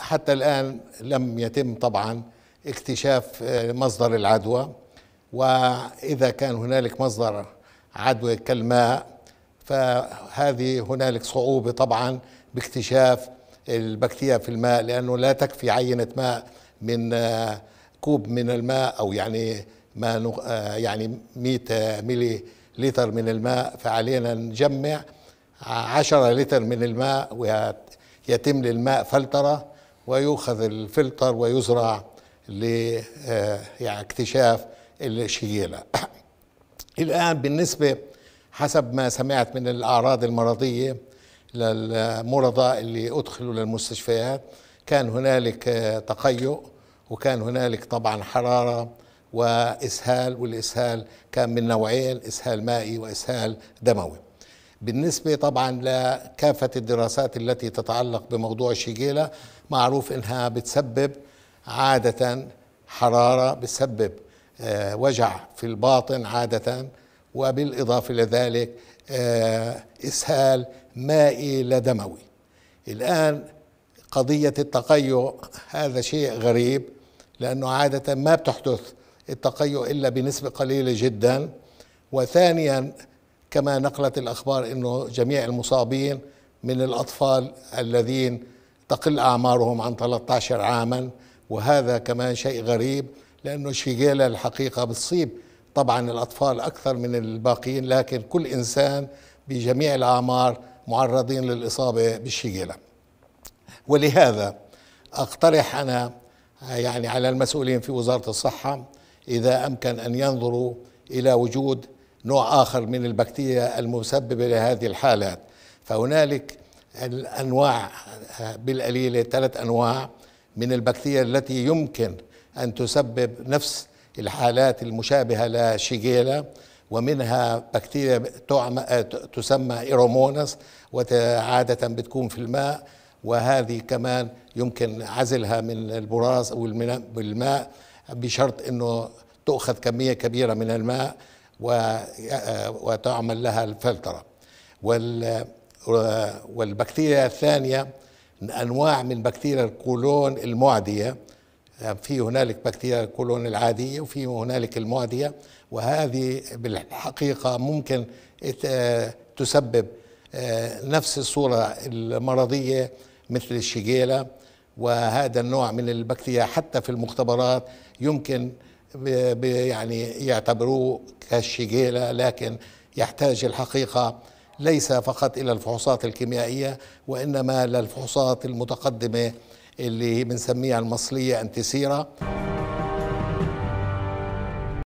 حتى الآن لم يتم طبعا اكتشاف آه، مصدر العدوى وإذا كان هنالك مصدر عدوى كالماء فهذه هنالك صعوبة طبعا باكتشاف البكتيريا في الماء لأنه لا تكفي عينة ماء من آه، كوب من الماء أو يعني ما آه، يعني 100 ملي لتر من الماء فعلينا نجمع 10 لتر من الماء ويتم للماء فلترة ويؤخذ الفلتر ويزرع لاكتشاف آه، يعني الشيلة الآن بالنسبة حسب ما سمعت من الأعراض المرضية للمرضى اللي أدخلوا للمستشفيات كان هنالك آه، تقيؤ وكان هنالك طبعا حرارة وإسهال والإسهال كان من نوعين إسهال مائي وإسهال دموي بالنسبة طبعا لكافة الدراسات التي تتعلق بموضوع الشجيلة معروف انها بتسبب عادة حرارة بتسبب آه، وجع في الباطن عادة وبالإضافة لذلك آه، إسهال مائي لدموي الآن قضية التقيؤ هذا شيء غريب لأنه عادة ما بتحدث التقيؤ إلا بنسبة قليلة جدا وثانيا كما نقلت الأخبار أنه جميع المصابين من الأطفال الذين تقل أعمارهم عن 13 عاما وهذا كمان شيء غريب لأنه شيغيلا الحقيقة بتصيب طبعا الأطفال أكثر من الباقيين لكن كل إنسان بجميع الأعمار معرضين للإصابة بالشيغيلا ولهذا أقترح أنا يعني على المسؤولين في وزارة الصحة إذا أمكن أن ينظروا إلى وجود نوع آخر من البكتيريا المسببة لهذه الحالات فهنالك الأنواع بالقليلة ثلاث أنواع من البكتيريا التي يمكن أن تسبب نفس الحالات المشابهة لشيجيلا ومنها بكتيريا تسمى ايرومونس وعادة بتكون في الماء وهذه كمان يمكن عزلها من البراز أو بشرط أنه تؤخذ كمية كبيرة من الماء آه، وتعمل لها الفلترة والبكتيريا الثانية أنواع من بكتيريا الكولون المعدية في هنالك بكتيريا الكولون العادية وفي هنالك المعدية وهذه بالحقيقة ممكن آه، تسبب آه، نفس الصورة المرضية مثل الشجيلة وهذا النوع من البكتيريا حتى في المختبرات يمكن يعني يعتبروه كالشجيلة لكن يحتاج الحقيقة ليس فقط إلى الفحوصات الكيميائية وإنما للفحوصات المتقدمة اللي بنسميها المصلية انتسيرة